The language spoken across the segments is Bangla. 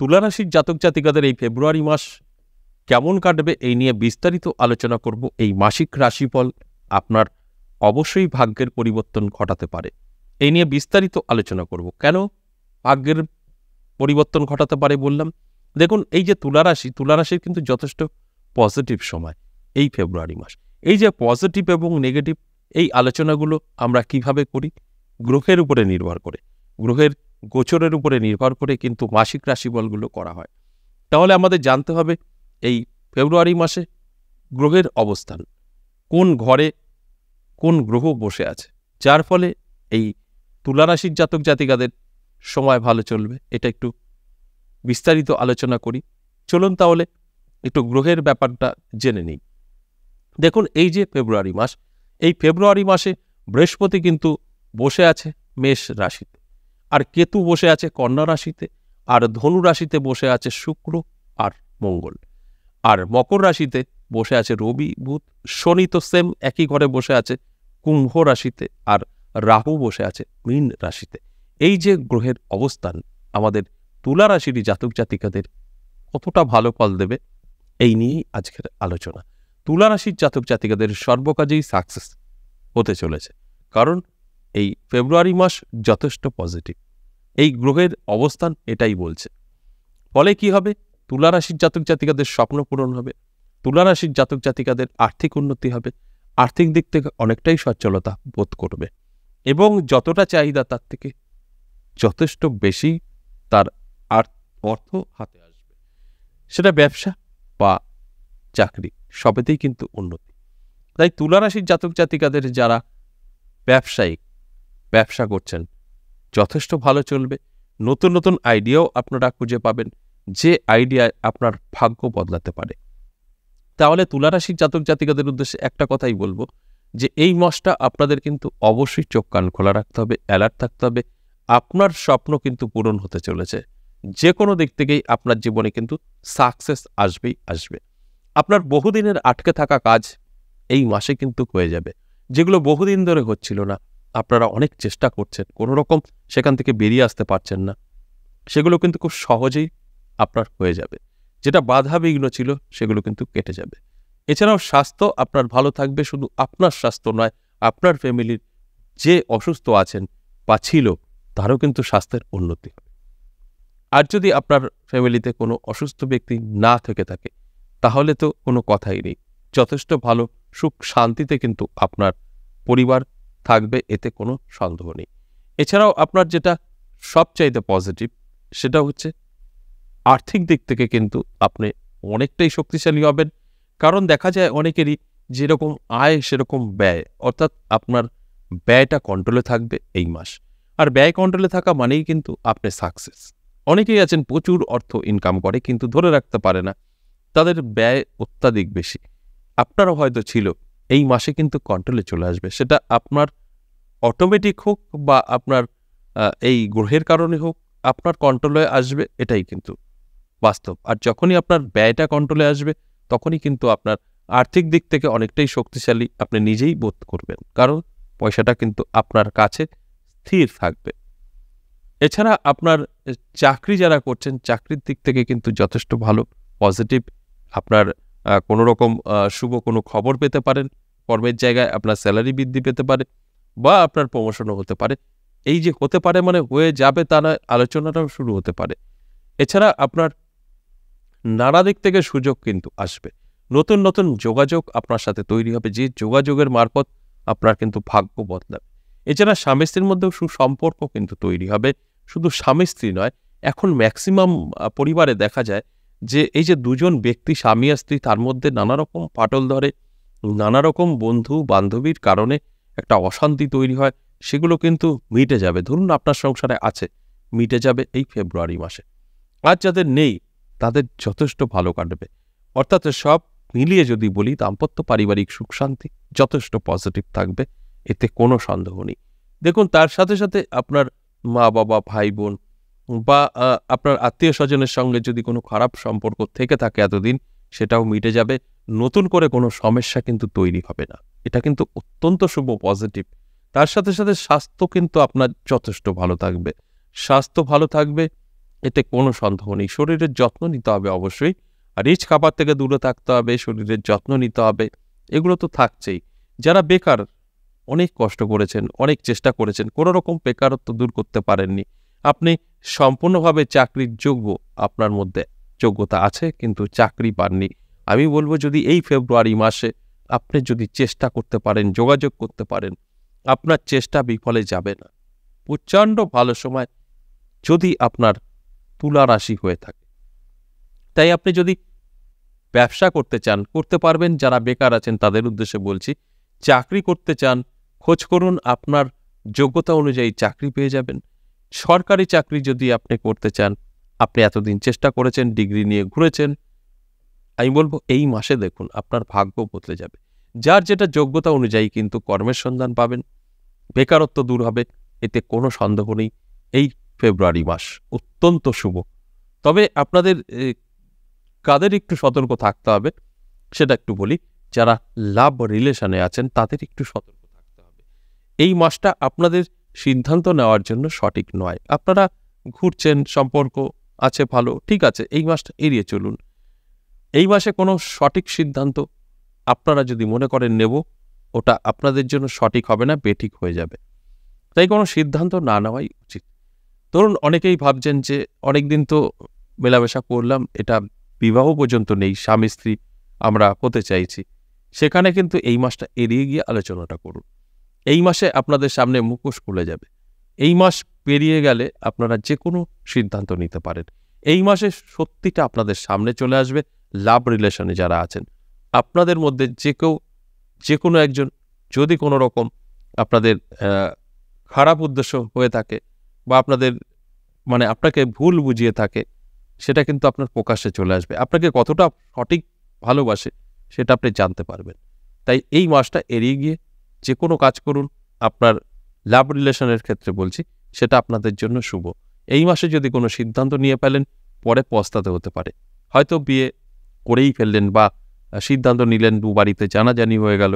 তুলারাশির জাতক জাতিকাদের এই ফেব্রুয়ারি মাস কেমন কাটবে এই নিয়ে বিস্তারিত আলোচনা করব এই মাসিক রাশিফল আপনার অবশ্যই ভাগ্যের পরিবর্তন ঘটাতে পারে এই নিয়ে বিস্তারিত আলোচনা করব কেন ভাগ্যের পরিবর্তন ঘটাতে পারে বললাম দেখুন এই যে তুলারাশি তুলারাশির কিন্তু যথেষ্ট পজিটিভ সময় এই ফেব্রুয়ারি মাস এই যে পজিটিভ এবং নেগেটিভ এই আলোচনাগুলো আমরা কিভাবে করি গ্রহের উপরে নির্ভর করে গ্রহের গোচরের উপরে নির্ভর করে কিন্তু মাসিক রাশিফলগুলো করা হয় তাহলে আমাদের জানতে হবে এই ফেব্রুয়ারি মাসে গ্রহের অবস্থান কোন ঘরে কোন গ্রহ বসে আছে যার ফলে এই তুলারাশির জাতক জাতিকাদের সময় ভালো চলবে এটা একটু বিস্তারিত আলোচনা করি চলুন তাহলে একটু গ্রহের ব্যাপারটা জেনে নিই দেখুন এই যে ফেব্রুয়ারি মাস এই ফেব্রুয়ারি মাসে বৃহস্পতি কিন্তু বসে আছে মেষ রাশিতে আর কেতু বসে আছে কন্যা রাশিতে আর ধনু রাশিতে বসে আছে শুক্র আর মঙ্গল আর মকর রাশিতে বসে আছে রবি বুধ শনি তো সেম একই ঘরে বসে আছে কুম্ভ রাশিতে আর রাহু বসে আছে মীন রাশিতে এই যে গ্রহের অবস্থান আমাদের তুলা রাশিরই জাতক জাতিকাদের কতটা ভালো ফল দেবে এই নিয়েই আজকের আলোচনা তুলা রাশির জাতক জাতিকাদের সর্বকাজেই সাকসেস হতে চলেছে কারণ এই ফেব্রুয়ারি মাস যথেষ্ট পজিটিভ এই গ্রহের অবস্থান এটাই বলছে ফলে কি হবে তুলারাশির জাতক জাতিকাদের স্বপ্ন পূরণ হবে তুলারাশির জাতক জাতিকাদের আর্থিক উন্নতি হবে আর্থিক দিক থেকে অনেকটাই সচ্ছলতা বোধ করবে এবং যতটা চাহিদা তার থেকে যথেষ্ট বেশি তার অর্থ হাতে আসবে সেটা ব্যবসা বা চাকরি সবেতেই কিন্তু উন্নতি তাই তুলারাশির জাতক জাতিকাদের যারা ব্যবসায়িক ব্যবসা করছেন যথেষ্ট ভালো চলবে নতুন নতুন আইডিয়াও আপনারা খুঁজে পাবেন যে আইডিয়া আপনার ভাগ্য বদলাতে পারে তাহলে তুলারাশির জাতক জাতিকাদের উদ্দেশ্যে একটা কথাই বলবো যে এই মাসটা আপনাদের কিন্তু অবশ্যই চোখ কান খোলা রাখতে হবে অ্যালার্ট থাকতে হবে আপনার স্বপ্ন কিন্তু পূরণ হতে চলেছে যে কোনো দিক থেকেই আপনার জীবনে কিন্তু সাকসেস আসবেই আসবে আপনার বহুদিনের আটকে থাকা কাজ এই মাসে কিন্তু হয়ে যাবে যেগুলো বহুদিন ধরে হচ্ছিল না আপনারা অনেক চেষ্টা করছেন কোনো রকম সেখান থেকে বেরিয়ে আসতে পারছেন না সেগুলো কিন্তু খুব সহজেই আপনার হয়ে যাবে যেটা বাধা বিঘ্ন ছিল সেগুলো কিন্তু কেটে যাবে এছাড়াও স্বাস্থ্য আপনার ভালো থাকবে শুধু আপনার স্বাস্থ্য নয় আপনার ফ্যামিলির যে অসুস্থ আছেন বা ছিল তারও কিন্তু স্বাস্থ্যের উন্নতি হবে আর যদি আপনার ফ্যামিলিতে কোনো অসুস্থ ব্যক্তি না থেকে থাকে তাহলে তো কোনো কথাই নেই যথেষ্ট ভালো সুখ শান্তিতে কিন্তু আপনার পরিবার থাকবে এতে কোনো সন্দেহ নেই এছাড়াও আপনার যেটা সবচাইতে পজিটিভ সেটা হচ্ছে আর্থিক দিক থেকে কিন্তু আপনি অনেকটাই শক্তিশালী হবেন কারণ দেখা যায় অনেকেরই যেরকম আয় সেরকম ব্যয় অর্থাৎ আপনার ব্যয়টা কন্ট্রোলে থাকবে এই মাস আর ব্যয় কন্ট্রোলে থাকা মানেই কিন্তু আপনি সাকসেস অনেকেই আছেন প্রচুর অর্থ ইনকাম করে কিন্তু ধরে রাখতে পারে না তাদের ব্যয় অত্যাধিক বেশি আপনারও হয়তো ছিল এই মাসে কিন্তু কন্ট্রোলে চলে আসবে সেটা আপনার অটোমেটিক হোক বা আপনার এই গ্রহের কারণে হোক আপনার কন্ট্রোলে আসবে এটাই কিন্তু বাস্তব আর যখনই আপনার ব্যয়টা কন্ট্রোলে আসবে তখনই কিন্তু আপনার আর্থিক দিক থেকে অনেকটাই শক্তিশালী আপনি নিজেই বোধ করবেন কারণ পয়সাটা কিন্তু আপনার কাছে স্থির থাকবে এছাড়া আপনার চাকরি যারা করছেন চাকরির দিক থেকে কিন্তু যথেষ্ট ভালো পজিটিভ আপনার কোনো রকম শুভ কোনো খবর পেতে পারেন কর্মের জায়গায় আপনার স্যালারি বৃদ্ধি পেতে পারে বা আপনার প্রমোশনও হতে পারে এই যে হতে পারে মানে হয়ে যাবে তা নয় আলোচনাটাও শুরু হতে পারে এছাড়া আপনার নানা দিক থেকে সুযোগ কিন্তু আসবে নতুন নতুন যোগাযোগ আপনার সাথে তৈরি হবে যে যোগাযোগের মারফত আপনার কিন্তু ভাগ্য বদলাবে এছাড়া স্বামী স্ত্রীর মধ্যেও সুসম্পর্ক কিন্তু তৈরি হবে শুধু স্বামী স্ত্রী নয় এখন ম্যাক্সিমাম পরিবারে দেখা যায় যে এই যে দুজন ব্যক্তি স্বামী আর স্ত্রী তার মধ্যে নানা রকম পাটল ধরে নানা রকম বন্ধু বান্ধবীর কারণে একটা অশান্তি তৈরি হয় সেগুলো কিন্তু মিটে যাবে ধরুন আপনার সংসারে আছে মিটে যাবে এই ফেব্রুয়ারি মাসে আর যাদের নেই তাদের যথেষ্ট ভালো কাটবে অর্থাৎ সব মিলিয়ে যদি বলি দাম্পত্য পারিবারিক সুখ শান্তি যথেষ্ট পজিটিভ থাকবে এতে কোনো সন্দেহ নেই দেখুন তার সাথে সাথে আপনার মা বাবা ভাই বোন বা আপনার আত্মীয় স্বজনের সঙ্গে যদি কোনো খারাপ সম্পর্ক থেকে থাকে এতদিন সেটাও মিটে যাবে নতুন করে কোনো সমস্যা কিন্তু তৈরি হবে না এটা কিন্তু অত্যন্ত শুভ পজিটিভ তার সাথে সাথে স্বাস্থ্য কিন্তু আপনার যথেষ্ট ভালো থাকবে স্বাস্থ্য ভালো থাকবে এতে কোনো সন্দেহ নেই শরীরের যত্ন নিতে হবে অবশ্যই রিচ খাবার থেকে দূরে থাকতে হবে শরীরের যত্ন নিতে হবে এগুলো তো থাকছেই যারা বেকার অনেক কষ্ট করেছেন অনেক চেষ্টা করেছেন কোনো রকম বেকারত্ব দূর করতে পারেননি আপনি সম্পূর্ণভাবে চাকরির যোগ্য আপনার মধ্যে যোগ্যতা আছে কিন্তু চাকরি পাননি আমি বলবো যদি এই ফেব্রুয়ারি মাসে আপনি যদি চেষ্টা করতে পারেন যোগাযোগ করতে পারেন আপনার চেষ্টা বিফলে যাবে না প্রচণ্ড ভালো সময় যদি আপনার তুলা রাশি হয়ে থাকে তাই আপনি যদি ব্যবসা করতে চান করতে পারবেন যারা বেকার আছেন তাদের উদ্দেশ্যে বলছি চাকরি করতে চান খোঁজ করুন আপনার যোগ্যতা অনুযায়ী চাকরি পেয়ে যাবেন সরকারি চাকরি যদি আপনি করতে চান আপনি এতদিন চেষ্টা করেছেন ডিগ্রি নিয়ে ঘুরেছেন আমি বলবো এই মাসে দেখুন আপনার ভাগ্য বদলে যাবে যার যেটা যোগ্যতা অনুযায়ী কিন্তু কর্মের সন্ধান পাবেন বেকারত্ব দূর হবে এতে কোনো সন্দেহ নেই এই ফেব্রুয়ারি মাস অত্যন্ত শুভ তবে আপনাদের কাদের একটু সতর্ক থাকতে হবে সেটা একটু বলি যারা লাভ রিলেশনে আছেন তাদের একটু সতর্ক থাকতে হবে এই মাসটা আপনাদের সিদ্ধান্ত নেওয়ার জন্য সঠিক নয় আপনারা ঘুরছেন সম্পর্ক আছে ভালো ঠিক আছে এই মাসটা এড়িয়ে চলুন এই মাসে কোনো সঠিক সিদ্ধান্ত আপনারা যদি মনে করেন নেব ওটা আপনাদের জন্য সঠিক হবে না বেঠিক হয়ে যাবে তাই কোনো সিদ্ধান্ত না নেওয়াই উচিত ধরুন অনেকেই ভাবছেন যে অনেক দিন তো মেলামেশা করলাম এটা বিবাহ পর্যন্ত নেই স্বামী স্ত্রী আমরা হতে চাইছি সেখানে কিন্তু এই মাসটা এড়িয়ে গিয়ে আলোচনাটা করুন এই মাসে আপনাদের সামনে মুখোশ খুলে যাবে এই মাস পেরিয়ে গেলে আপনারা যে কোনো সিদ্ধান্ত নিতে পারেন এই মাসে সত্যিটা আপনাদের সামনে চলে আসবে লাভ রিলেশনে যারা আছেন আপনাদের মধ্যে যে কেউ যে কোনো একজন যদি কোনো রকম আপনাদের খারাপ উদ্দেশ্য হয়ে থাকে বা আপনাদের মানে আপনাকে ভুল বুঝিয়ে থাকে সেটা কিন্তু আপনার প্রকাশ্যে চলে আসবে আপনাকে কতটা সঠিক ভালোবাসে সেটা আপনি জানতে পারবেন তাই এই মাসটা এড়িয়ে গিয়ে যে কোনো কাজ করুন আপনার লাভ রিলেশনের ক্ষেত্রে বলছি সেটা আপনাদের জন্য শুভ এই মাসে যদি কোনো সিদ্ধান্ত নিয়ে ফেলেন পরে পস্তাতে হতে পারে হয়তো বিয়ে করেই ফেললেন বা সিদ্ধান্ত নিলেন দু বাড়িতে জানাজানি হয়ে গেল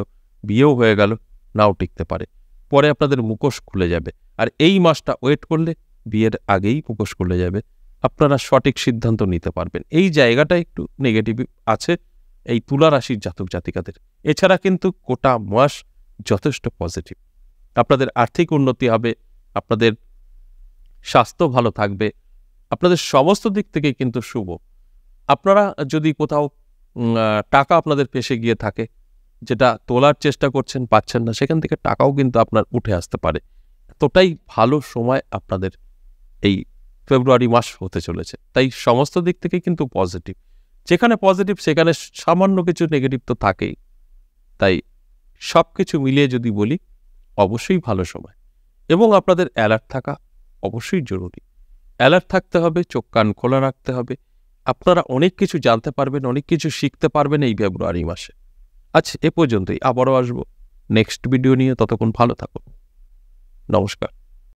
বিয়েও হয়ে গেল নাও টিকতে পারে পরে আপনাদের মুখোশ খুলে যাবে আর এই মাসটা ওয়েট করলে বিয়ের আগেই মুখোশ খুলে যাবে আপনারা সঠিক সিদ্ধান্ত নিতে পারবেন এই জায়গাটা একটু নেগেটিভ আছে এই তুলা রাশির জাতক জাতিকাদের এছাড়া কিন্তু কোটা মাস যথেষ্ট পজিটিভ আপনাদের আর্থিক উন্নতি হবে আপনাদের স্বাস্থ্য ভালো থাকবে আপনাদের সমস্ত দিক থেকে কিন্তু শুভ আপনারা যদি কোথাও টাকা আপনাদের পেশে গিয়ে থাকে যেটা তোলার চেষ্টা করছেন পাচ্ছেন না সেখান থেকে টাকাও কিন্তু আপনার উঠে আসতে পারে এতটাই ভালো সময় আপনাদের এই ফেব্রুয়ারি মাস হতে চলেছে তাই সমস্ত দিক থেকে কিন্তু পজিটিভ যেখানে পজিটিভ সেখানে সামান্য কিছু নেগেটিভ তো থাকেই তাই সব কিছু মিলিয়ে যদি বলি অবশ্যই ভালো সময় এবং আপনাদের অ্যালার্ট থাকা অবশ্যই জরুরি অ্যালার্ট থাকতে হবে চোখ কান খোলা রাখতে হবে আপনারা অনেক কিছু জানতে পারবেন অনেক কিছু শিখতে পারবেন এই ফেব্রুয়ারি মাসে আচ্ছা এ পর্যন্তই আবারও আসবো নেক্সট ভিডিও নিয়ে ততক্ষণ ভালো থাকুন নমস্কার